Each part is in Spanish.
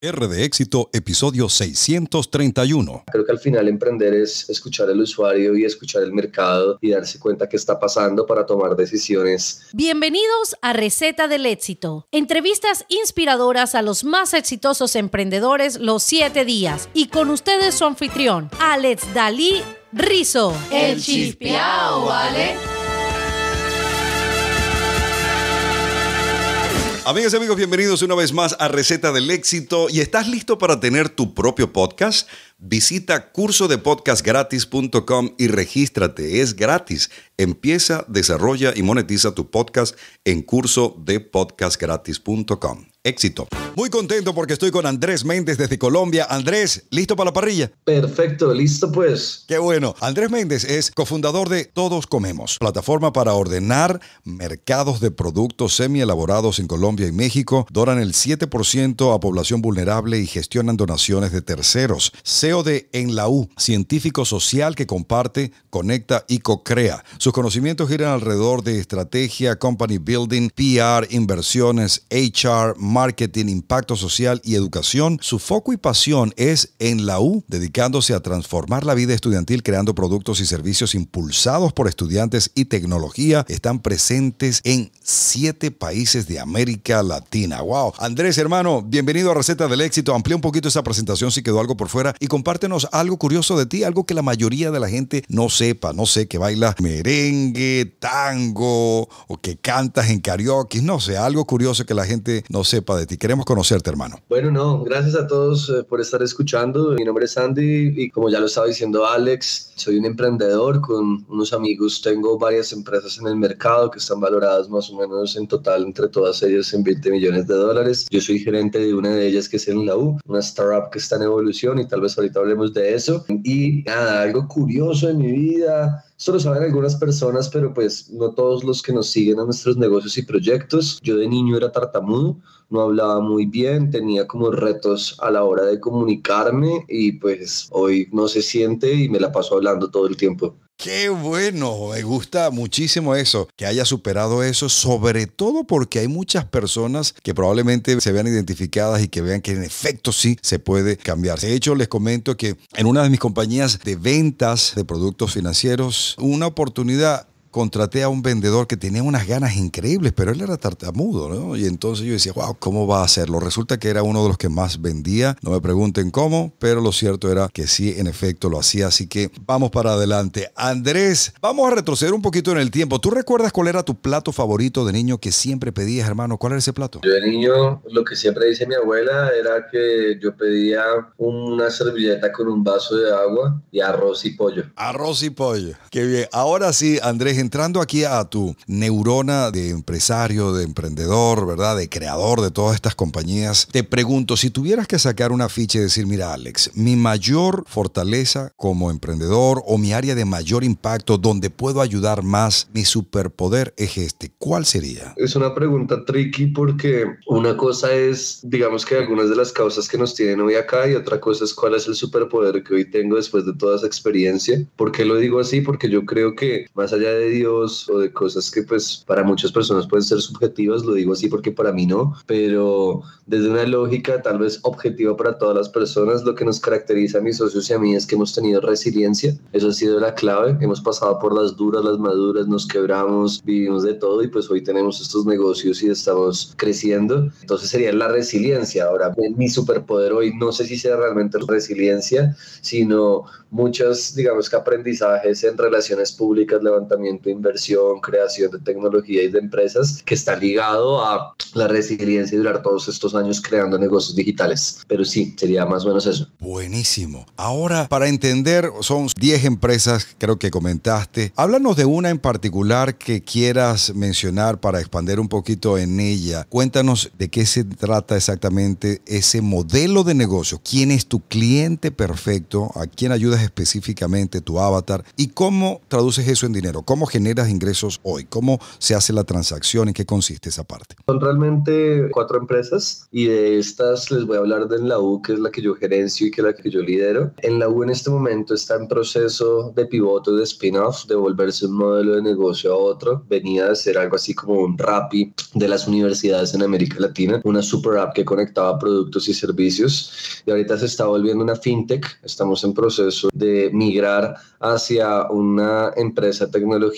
R de éxito, episodio 631. Creo que al final emprender es escuchar al usuario y escuchar el mercado y darse cuenta qué está pasando para tomar decisiones. Bienvenidos a Receta del Éxito. Entrevistas inspiradoras a los más exitosos emprendedores los siete días. Y con ustedes su anfitrión, Alex Dalí Rizo. El Chispiao, ¿vale? Amigas y amigos, bienvenidos una vez más a Receta del Éxito. ¿Y estás listo para tener tu propio podcast? Visita cursodepodcastgratis.com y regístrate. Es gratis. Empieza, desarrolla y monetiza tu podcast en cursodepodcastgratis.com. Éxito. Muy contento porque estoy con Andrés Méndez desde Colombia. Andrés, ¿listo para la parrilla? Perfecto, listo pues. Qué bueno. Andrés Méndez es cofundador de Todos Comemos, plataforma para ordenar mercados de productos semi-elaborados en Colombia y México. Donan el 7% a población vulnerable y gestionan donaciones de terceros de En la U, científico social que comparte, conecta y co-crea. Sus conocimientos giran alrededor de estrategia, company building, PR, inversiones, HR, marketing, impacto social y educación. Su foco y pasión es En la U, dedicándose a transformar la vida estudiantil creando productos y servicios impulsados por estudiantes y tecnología. Están presentes en siete países de América Latina. ¡Wow! Andrés, hermano, bienvenido a Receta del Éxito. Amplía un poquito esa presentación si quedó algo por fuera y compártenos algo curioso de ti, algo que la mayoría de la gente no sepa. No sé, que bailas merengue, tango o que cantas en karaoke, no sé, algo curioso que la gente no sepa de ti. Queremos conocerte, hermano. Bueno, no, gracias a todos eh, por estar escuchando. Mi nombre es Andy y como ya lo estaba diciendo Alex, soy un emprendedor con unos amigos. Tengo varias empresas en el mercado que están valoradas más o menos en total entre todas ellas en 20 millones de dólares. Yo soy gerente de una de ellas que es en la U, una startup que está en evolución y tal vez hablemos de eso. Y nada, algo curioso de mi vida, solo saben algunas personas, pero pues no todos los que nos siguen a nuestros negocios y proyectos. Yo de niño era tartamudo, no hablaba muy bien, tenía como retos a la hora de comunicarme y pues hoy no se siente y me la paso hablando todo el tiempo. Qué bueno, me gusta muchísimo eso, que haya superado eso, sobre todo porque hay muchas personas que probablemente se vean identificadas y que vean que en efecto sí se puede cambiar. De hecho, les comento que en una de mis compañías de ventas de productos financieros, una oportunidad contraté a un vendedor que tenía unas ganas increíbles, pero él era tartamudo, ¿no? Y entonces yo decía, wow, ¿cómo va a hacerlo? Resulta que era uno de los que más vendía, no me pregunten cómo, pero lo cierto era que sí, en efecto, lo hacía, así que vamos para adelante. Andrés, vamos a retroceder un poquito en el tiempo. ¿Tú recuerdas cuál era tu plato favorito de niño que siempre pedías, hermano? ¿Cuál era ese plato? Yo de niño, lo que siempre dice mi abuela era que yo pedía una servilleta con un vaso de agua y arroz y pollo. Arroz y pollo, qué bien. Ahora sí, Andrés pues, entrando aquí a tu neurona de empresario, de emprendedor, ¿verdad? De creador de todas estas compañías, te pregunto, si tuvieras que sacar una ficha y decir, mira, Alex, mi mayor fortaleza como emprendedor o mi área de mayor impacto, donde puedo ayudar más, mi superpoder es este, ¿cuál sería? Es una pregunta tricky porque una cosa es, digamos que algunas de las causas que nos tienen hoy acá y otra cosa es cuál es el superpoder que hoy tengo después de toda esa experiencia. ¿Por qué lo digo así? Porque yo creo que más allá de Dios o de cosas que pues para muchas personas pueden ser subjetivas, lo digo así porque para mí no, pero desde una lógica tal vez objetiva para todas las personas, lo que nos caracteriza a mis socios y a mí es que hemos tenido resiliencia, eso ha sido la clave, hemos pasado por las duras, las maduras, nos quebramos, vivimos de todo y pues hoy tenemos estos negocios y estamos creciendo, entonces sería la resiliencia. Ahora, mi superpoder hoy no sé si sea realmente resiliencia, sino muchos, digamos que aprendizajes en relaciones públicas, levantamiento de inversión, creación de tecnología y de empresas que está ligado a la resiliencia y durar todos estos años creando negocios digitales. Pero sí, sería más o menos eso. Buenísimo. Ahora, para entender, son 10 empresas, creo que comentaste. Háblanos de una en particular que quieras mencionar para expandir un poquito en ella. Cuéntanos de qué se trata exactamente ese modelo de negocio. ¿Quién es tu cliente perfecto? ¿A quién ayudas específicamente tu avatar? ¿Y cómo traduces eso en dinero? ¿Cómo generas ingresos hoy? ¿Cómo se hace la transacción? ¿En qué consiste esa parte? Son realmente cuatro empresas y de estas les voy a hablar de la U, que es la que yo gerencio y que es la que yo lidero. En la U en este momento está en proceso de pivote, de spin-off, de volverse un modelo de negocio a otro. Venía de ser algo así como un Rappi de las universidades en América Latina, una super app que conectaba productos y servicios y ahorita se está volviendo una fintech. Estamos en proceso de migrar hacia una empresa tecnológica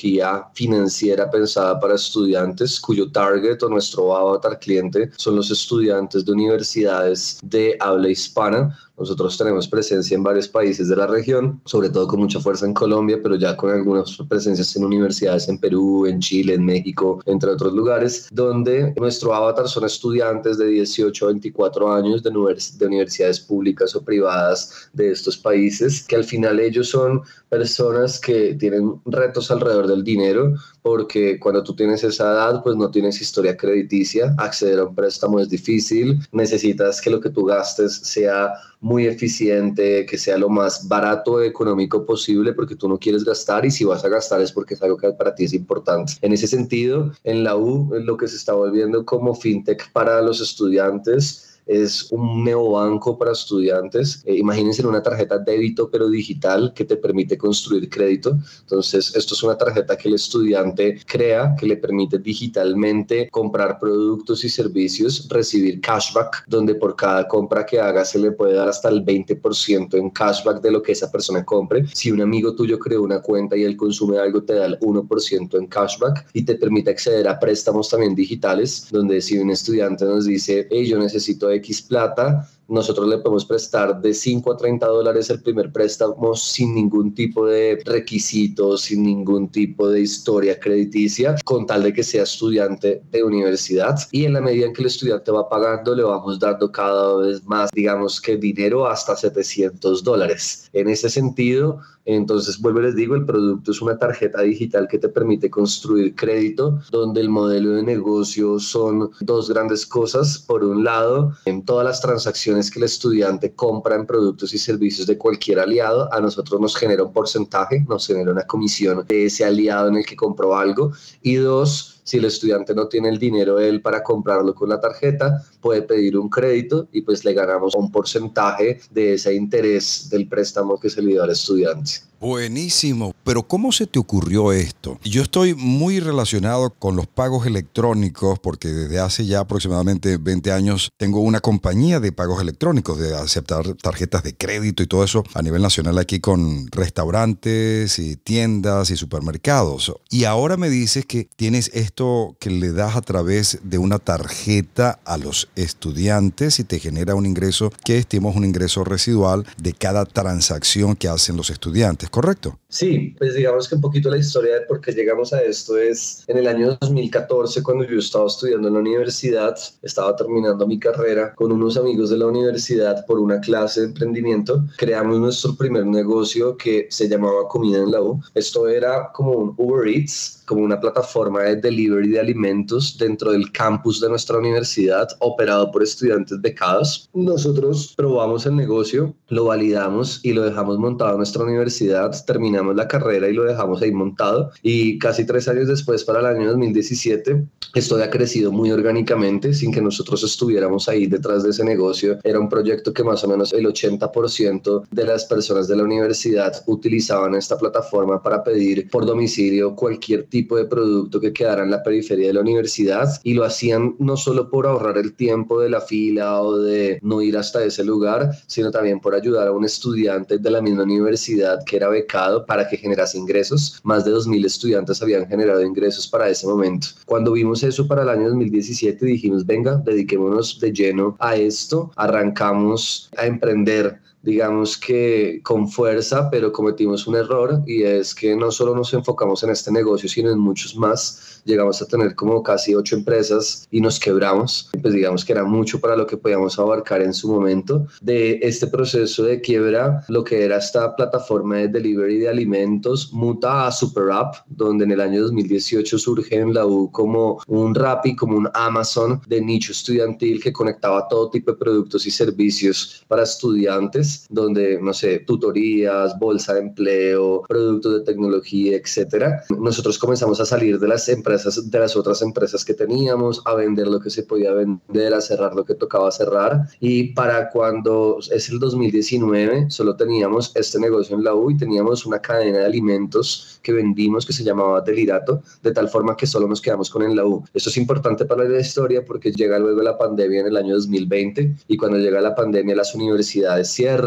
financiera pensada para estudiantes, cuyo target o nuestro avatar cliente son los estudiantes de universidades de habla hispana, nosotros tenemos presencia en varios países de la región, sobre todo con mucha fuerza en Colombia, pero ya con algunas presencias en universidades en Perú, en Chile, en México, entre otros lugares, donde nuestro avatar son estudiantes de 18 a 24 años de, universidades públicas o privadas de estos países, que al final ellos son personas que tienen retos alrededor del dinero, porque cuando tú tienes esa edad, pues no tienes historia crediticia, acceder a un préstamo es difícil, necesitas que lo que tú gastes sea muy eficiente, que sea lo más barato económico posible, porque tú no quieres gastar y si vas a gastar es porque es algo que para ti es importante. En ese sentido, en la U, lo que se está volviendo como fintech para los estudiantes, es un neobanco para estudiantes. Eh, imagínense una tarjeta débito pero digital que te permite construir crédito. Entonces, esto es una tarjeta que el estudiante crea que le permite digitalmente comprar productos y servicios, recibir cashback, donde por cada compra que haga se le puede dar hasta el 20% en cashback de lo que esa persona compre. Si un amigo tuyo creó una cuenta y él consume algo, te da el 1% en cashback y te permite acceder a préstamos también digitales, donde si un estudiante nos dice, hey, yo necesito de X plata nosotros le podemos prestar de 5 a 30 dólares el primer préstamo sin ningún tipo de requisito sin ningún tipo de historia crediticia, con tal de que sea estudiante de universidad. Y en la medida en que el estudiante va pagando, le vamos dando cada vez más, digamos que dinero hasta 700 dólares. En ese sentido, entonces, vuelvo les digo, el producto es una tarjeta digital que te permite construir crédito, donde el modelo de negocio son dos grandes cosas. Por un lado, en todas las transacciones es que el estudiante compra en productos y servicios de cualquier aliado, a nosotros nos genera un porcentaje, nos genera una comisión de ese aliado en el que compró algo. Y dos, si el estudiante no tiene el dinero él para comprarlo con la tarjeta, puede pedir un crédito y pues le ganamos un porcentaje de ese interés del préstamo que se le dio al estudiante. Buenísimo, pero ¿cómo se te ocurrió esto? Yo estoy muy relacionado con los pagos electrónicos porque desde hace ya aproximadamente 20 años tengo una compañía de pagos electrónicos, de aceptar tarjetas de crédito y todo eso a nivel nacional aquí con restaurantes y tiendas y supermercados. Y ahora me dices que tienes esto que le das a través de una tarjeta a los estudiantes y te genera un ingreso que estimamos un ingreso residual de cada transacción que hacen los estudiantes, ¿correcto? Sí, pues digamos que un poquito la historia de por qué llegamos a esto es en el año 2014 cuando yo estaba estudiando en la universidad, estaba terminando mi carrera con unos amigos de la universidad por una clase de emprendimiento, creamos nuestro primer negocio que se llamaba Comida en la U. Esto era como un Uber Eats, como una plataforma de delivery de alimentos dentro del campus de nuestra universidad, operado por estudiantes becados. Nosotros probamos el negocio, lo validamos y lo dejamos montado en nuestra universidad, terminamos la carrera y lo dejamos ahí montado. Y casi tres años después, para el año 2017, esto ha crecido muy orgánicamente sin que nosotros estuviéramos ahí detrás de ese negocio. Era un proyecto que más o menos el 80% de las personas de la universidad utilizaban esta plataforma para pedir por domicilio cualquier tipo de producto que quedara la periferia de la universidad y lo hacían no solo por ahorrar el tiempo de la fila o de no ir hasta ese lugar, sino también por ayudar a un estudiante de la misma universidad que era becado para que generase ingresos. Más de 2.000 estudiantes habían generado ingresos para ese momento. Cuando vimos eso para el año 2017 dijimos, venga, dediquémonos de lleno a esto, arrancamos a emprender digamos que con fuerza, pero cometimos un error y es que no solo nos enfocamos en este negocio, sino en muchos más. Llegamos a tener como casi ocho empresas y nos quebramos. Pues digamos que era mucho para lo que podíamos abarcar en su momento. De este proceso de quiebra, lo que era esta plataforma de delivery de alimentos muta a Super donde en el año 2018 surge en la U como un Rappi, como un Amazon de nicho estudiantil que conectaba todo tipo de productos y servicios para estudiantes donde, no sé, tutorías, bolsa de empleo, productos de tecnología, etcétera. Nosotros comenzamos a salir de las empresas, de las otras empresas que teníamos, a vender lo que se podía vender, a cerrar lo que tocaba cerrar. Y para cuando es el 2019, solo teníamos este negocio en la U y teníamos una cadena de alimentos que vendimos que se llamaba Delirato, de tal forma que solo nos quedamos con en la U. Esto es importante para la historia porque llega luego la pandemia en el año 2020 y cuando llega la pandemia las universidades cierran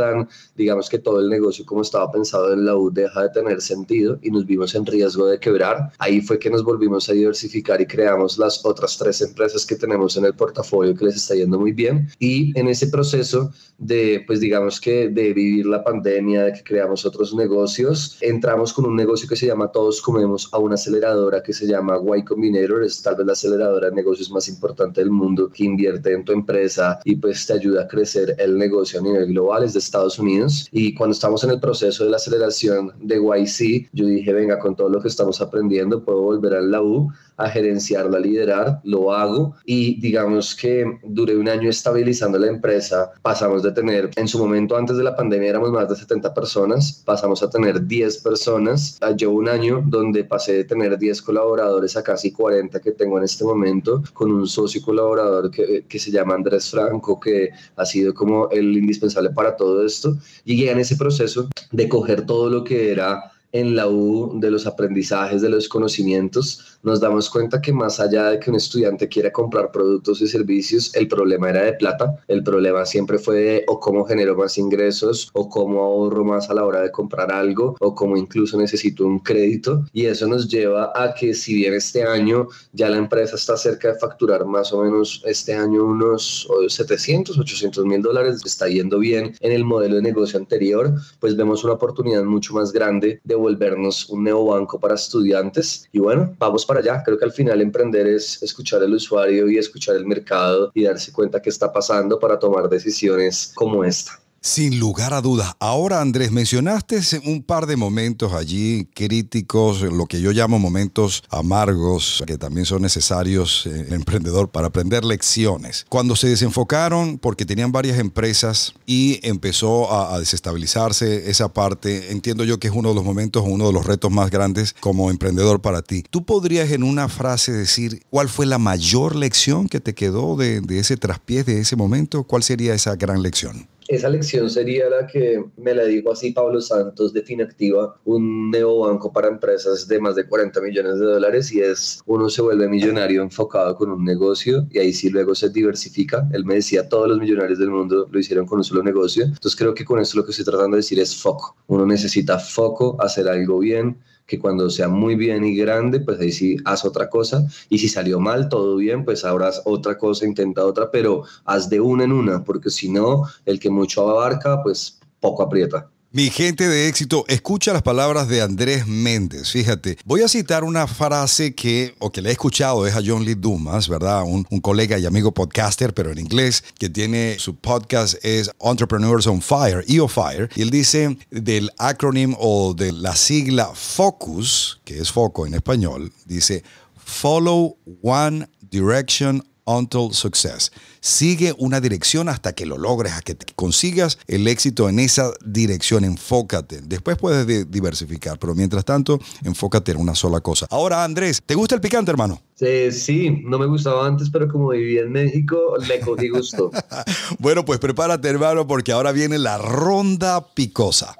digamos que todo el negocio como estaba pensado en la U deja de tener sentido y nos vimos en riesgo de quebrar. Ahí fue que nos volvimos a diversificar y creamos las otras tres empresas que tenemos en el portafolio que les está yendo muy bien. Y en ese proceso de, pues digamos que de vivir la pandemia, de que creamos otros negocios, entramos con un negocio que se llama Todos Comemos a una aceleradora que se llama Y Combinator, es tal vez la aceleradora de negocios más importante del mundo que invierte en tu empresa y pues te ayuda a crecer el negocio a nivel global, es Estados Unidos. Y cuando estamos en el proceso de la aceleración de YC, yo dije, venga, con todo lo que estamos aprendiendo, puedo volver a la U a gerenciarla, a liderar, lo hago y digamos que duré un año estabilizando la empresa, pasamos de tener, en su momento antes de la pandemia éramos más de 70 personas, pasamos a tener 10 personas, ah, llevo un año donde pasé de tener 10 colaboradores a casi 40 que tengo en este momento, con un socio colaborador que, eh, que se llama Andrés Franco, que ha sido como el indispensable para todo esto, llegué en ese proceso de coger todo lo que era en la U de los aprendizajes, de los conocimientos, nos damos cuenta que más allá de que un estudiante quiera comprar productos y servicios, el problema era de plata, el problema siempre fue de, o cómo genero más ingresos, o cómo ahorro más a la hora de comprar algo, o cómo incluso necesito un crédito. Y eso nos lleva a que si bien este año ya la empresa está cerca de facturar más o menos este año unos 700, 800 mil dólares, está yendo bien en el modelo de negocio anterior, pues vemos una oportunidad mucho más grande de volvernos un nuevo banco para estudiantes. Y bueno, vamos para allá. Creo que al final emprender es escuchar al usuario y escuchar el mercado y darse cuenta qué está pasando para tomar decisiones como esta. Sin lugar a dudas. Ahora, Andrés, mencionaste un par de momentos allí críticos, lo que yo llamo momentos amargos, que también son necesarios en eh, emprendedor para aprender lecciones. Cuando se desenfocaron, porque tenían varias empresas y empezó a, desestabilizarse esa parte, entiendo yo que es uno de los momentos, uno de los retos más grandes como emprendedor para ti. ¿Tú podrías en una frase decir cuál fue la mayor lección que te quedó de, de ese traspiés, de ese momento? ¿Cuál sería esa gran lección? Esa lección sería la que me la dijo así Pablo Santos de Finactiva, un banco para empresas de más de 40 millones de dólares y es uno se vuelve millonario enfocado con un negocio y ahí sí luego se diversifica. Él me decía, todos los millonarios del mundo lo hicieron con un solo negocio. Entonces creo que con eso lo que estoy tratando de decir es foco. Uno necesita foco, hacer algo bien, que cuando sea muy bien y grande, pues ahí sí haz otra cosa. Y si salió mal, todo bien, pues ahora haz otra cosa, intenta otra, pero haz de una en una, porque si no, el que mucho abarca, pues poco aprieta. Mi gente de éxito, escucha las palabras de Andrés Méndez. Fíjate, voy a citar una frase que, o que le he escuchado, es a John Lee Dumas, ¿verdad? Un, colega y amigo podcaster, pero en inglés, que tiene su podcast es Entrepreneurs on Fire, EO Fire. Y él dice del acrónimo o de la sigla FOCUS, que es foco en español, dice Follow One Direction Until Success. Sigue una dirección hasta que lo logres, hasta que consigas el éxito en esa dirección. Enfócate. Después puedes diversificar, pero mientras tanto, enfócate en una sola cosa. Ahora, Andrés, ¿te gusta el picante, hermano? Sí, sí, no me gustaba antes, pero como vivía en México, le cogí gusto. bueno, pues prepárate, hermano, porque ahora viene la ronda picosa.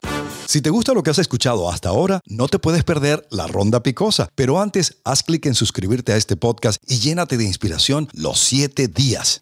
Si te gusta lo que has escuchado hasta ahora, no te puedes perder la ronda picosa, pero antes haz clic en suscribirte a este podcast y llénate de inspiración los 7 días.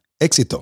Éxito.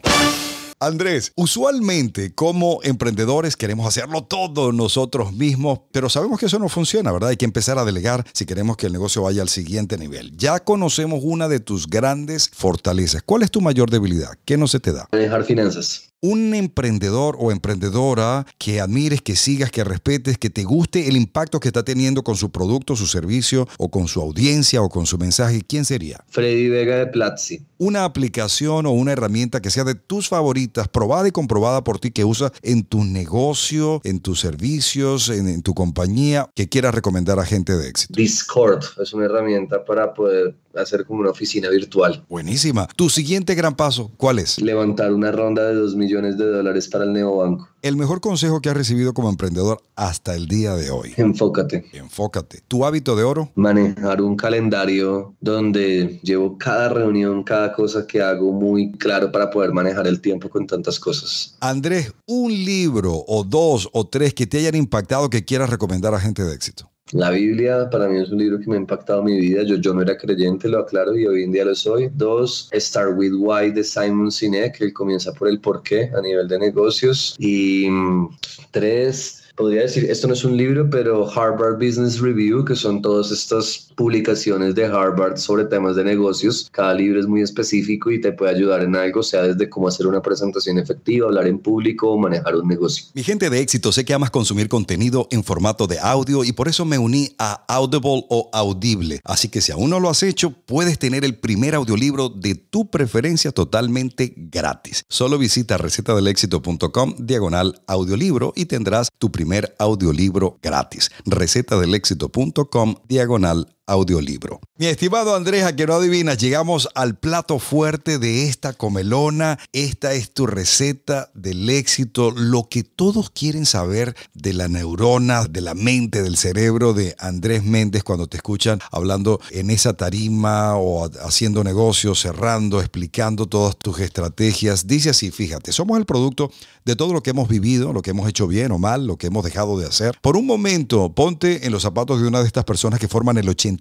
Andrés, usualmente como emprendedores queremos hacerlo todo nosotros mismos, pero sabemos que eso no funciona, ¿verdad? Hay que empezar a delegar si queremos que el negocio vaya al siguiente nivel. Ya conocemos una de tus grandes fortalezas. ¿Cuál es tu mayor debilidad? ¿Qué no se te da? Manejar finanzas un emprendedor o emprendedora que admires, que sigas, que respetes, que te guste el impacto que está teniendo con su producto, su servicio o con su audiencia o con su mensaje, ¿quién sería? Freddy Vega de Platzi. Una aplicación o una herramienta que sea de tus favoritas, probada y comprobada por ti, que usas en tu negocio, en tus servicios, en, tu compañía, que quieras recomendar a gente de éxito. Discord es una herramienta para poder hacer como una oficina virtual. Buenísima. Tu siguiente gran paso, ¿cuál es? Levantar una ronda de 2 millones de dólares para el neobanco. El mejor consejo que has recibido como emprendedor hasta el día de hoy. Enfócate. Enfócate. ¿Tu hábito de oro? Manejar un calendario donde llevo cada reunión, cada cosa que hago muy claro para poder manejar el tiempo con tantas cosas. Andrés, un libro o dos o tres que te hayan impactado que quieras recomendar a gente de éxito. La Biblia para mí es un libro que me ha impactado mi vida. Yo, yo no era creyente, lo aclaro, y hoy en día lo soy. Dos, Start With Why de Simon Sinek, que él comienza por el por qué a nivel de negocios. Y mm, tres, podría decir, esto no es un libro, pero Harvard Business Review, que son todas estas publicaciones de Harvard sobre temas de negocios. Cada libro es muy específico y te puede ayudar en algo, sea desde cómo hacer una presentación efectiva, hablar en público o manejar un negocio. Mi gente de éxito, sé que amas consumir contenido en formato de audio y por eso me uní a Audible o Audible. Así que si aún no lo has hecho, puedes tener el primer audiolibro de tu preferencia totalmente gratis. Solo visita recetadelexito.com diagonal audiolibro y tendrás tu primer audiolibro gratis. recetadelexito.com diagonal audiolibro. Mi estimado Andrés, a que no adivinas, llegamos al plato fuerte de esta comelona. Esta es tu receta del éxito, lo que todos quieren saber de la neurona, de la mente, del cerebro de Andrés Méndez cuando te escuchan hablando en esa tarima o haciendo negocios, cerrando, explicando todas tus estrategias. Dice así, fíjate, somos el producto de todo lo que hemos vivido, lo que hemos hecho bien o mal, lo que hemos dejado de hacer. Por un momento, ponte en los zapatos de una de estas personas que forman el 80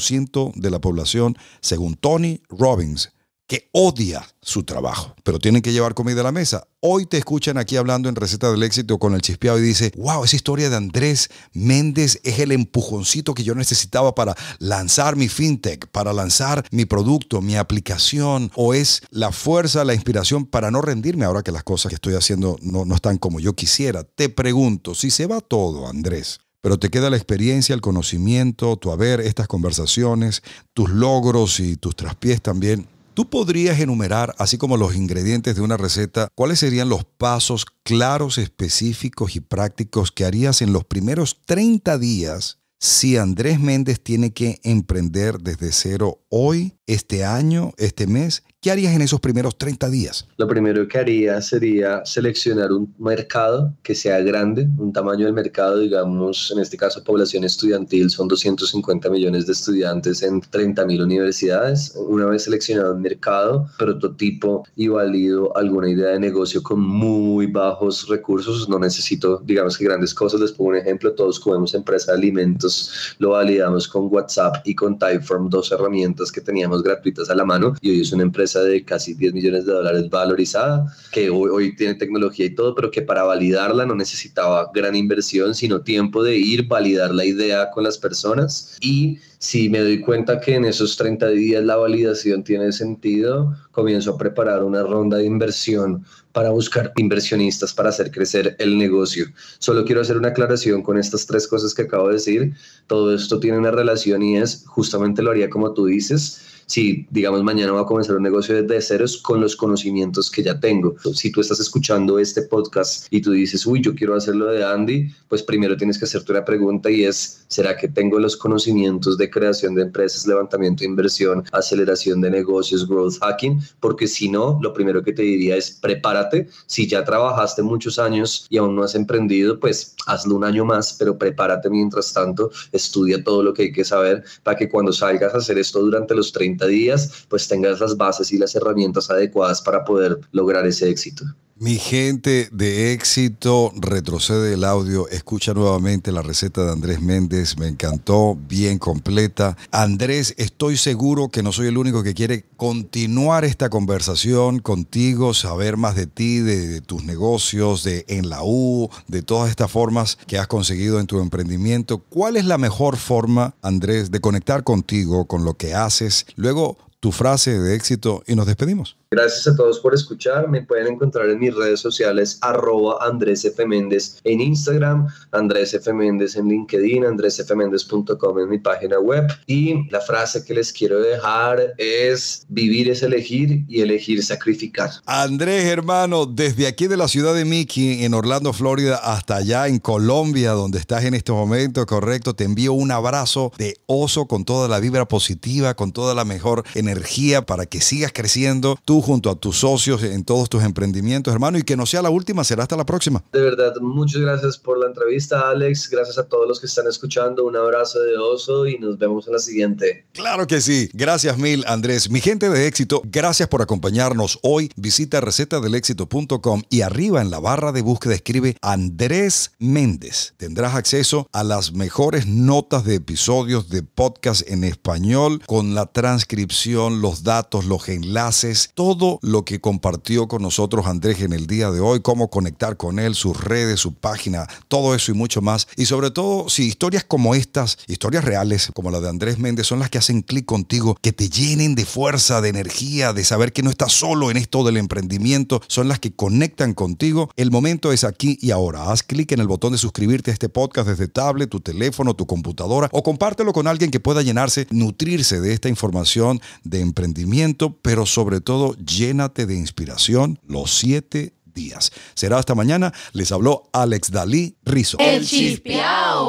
ciento de la población, según Tony Robbins, que odia su trabajo, pero tienen que llevar comida a la mesa. Hoy te escuchan aquí hablando en Receta del Éxito con el chispeado y dice, wow, esa historia de Andrés Méndez es el empujoncito que yo necesitaba para lanzar mi fintech, para lanzar mi producto, mi aplicación, o es la fuerza, la inspiración para no rendirme ahora que las cosas que estoy haciendo no, no están como yo quisiera. Te pregunto, si se va todo, Andrés, pero te queda la experiencia, el conocimiento, tu haber, estas conversaciones, tus logros y tus traspiés también. ¿Tú podrías enumerar, así como los ingredientes de una receta, cuáles serían los pasos claros, específicos y prácticos que harías en los primeros 30 días si Andrés Méndez tiene que emprender desde cero hoy este año, este mes? ¿Qué harías en esos primeros 30 días? Lo primero que haría sería seleccionar un mercado que sea grande, un tamaño del mercado, digamos, en este caso población estudiantil, son 250 millones de estudiantes en 30 mil universidades. Una vez seleccionado el mercado, prototipo y valido alguna idea de negocio con muy bajos recursos, no necesito, digamos que grandes cosas, les pongo un ejemplo, todos comemos empresa de alimentos, lo validamos con WhatsApp y con Typeform, dos herramientas que teníamos gratuitas a la mano. Y hoy es una empresa de casi 10 millones de dólares valorizada, que hoy, hoy tiene tecnología y todo, pero que para validarla no necesitaba gran inversión, sino tiempo de ir, validar la idea con las personas. Y si me doy cuenta que en esos 30 días la validación tiene sentido, comienzo a preparar una ronda de inversión para buscar inversionistas, para hacer crecer el negocio. Solo quiero hacer una aclaración con estas tres cosas que acabo de decir. Todo esto tiene una relación y es justamente lo haría como tú dices. Si, digamos, mañana voy a comenzar un negocio desde ceros con los conocimientos que ya tengo. Si tú estás escuchando este podcast y tú dices, uy, yo quiero hacerlo de Andy, pues primero tienes que hacerte una pregunta y es, ¿será que tengo los conocimientos de creación de empresas, levantamiento de inversión, aceleración de negocios, growth hacking? Porque si no, lo primero que te diría es prepárate si ya trabajaste muchos años y aún no has emprendido, pues hazlo un año más, pero prepárate mientras tanto, estudia todo lo que hay que saber para que cuando salgas a hacer esto durante los 30 días, pues tengas las bases y las herramientas adecuadas para poder lograr ese éxito. Mi gente de éxito, retrocede el audio, escucha nuevamente la receta de Andrés Méndez, me encantó, bien completa. Andrés, estoy seguro que no soy el único que quiere continuar esta conversación contigo, saber más de ti, de, tus negocios, de en la U, de todas estas formas que has conseguido en tu emprendimiento. ¿Cuál es la mejor forma, Andrés, de conectar contigo, con lo que haces? Luego, tu frase de éxito y nos despedimos. Gracias a todos por escuchar. Me pueden encontrar en mis redes sociales arroba Andrés F. en Instagram, Andrés F. en LinkedIn, AndrésfMéndez.com en mi página web. Y la frase que les quiero dejar es vivir es elegir y elegir sacrificar. Andrés, hermano, desde aquí de la ciudad de Mickey, en Orlando, Florida, hasta allá en Colombia, donde estás en este momento, correcto, te envío un abrazo de oso con toda la vibra positiva, con toda la mejor energía energía para que sigas creciendo tú junto a tus socios en todos tus emprendimientos, hermano, y que no sea la última, será hasta la próxima. De verdad, muchas gracias por la entrevista, Alex. Gracias a todos los que están escuchando. Un abrazo de oso y nos vemos en la siguiente. Claro que sí. Gracias mil, Andrés. Mi gente de éxito, gracias por acompañarnos hoy. Visita recetadelexito.com y arriba en la barra de búsqueda escribe Andrés Méndez. Tendrás acceso a las mejores notas de episodios de podcast en español con la transcripción los datos, los enlaces, todo lo que compartió con nosotros Andrés en el día de hoy, cómo conectar con él, sus redes, su página, todo eso y mucho más. Y sobre todo, si historias como estas, historias reales como la de Andrés Méndez, son las que hacen clic contigo, que te llenen de fuerza, de energía, de saber que no estás solo en esto del emprendimiento, son las que conectan contigo. El momento es aquí y ahora. Haz clic en el botón de suscribirte a este podcast desde tablet, tu teléfono, tu computadora o compártelo con alguien que pueda llenarse, nutrirse de esta información, de emprendimiento, pero sobre todo llénate de inspiración los siete días. Será hasta mañana. Les habló Alex Dalí Rizo. El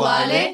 ¿vale?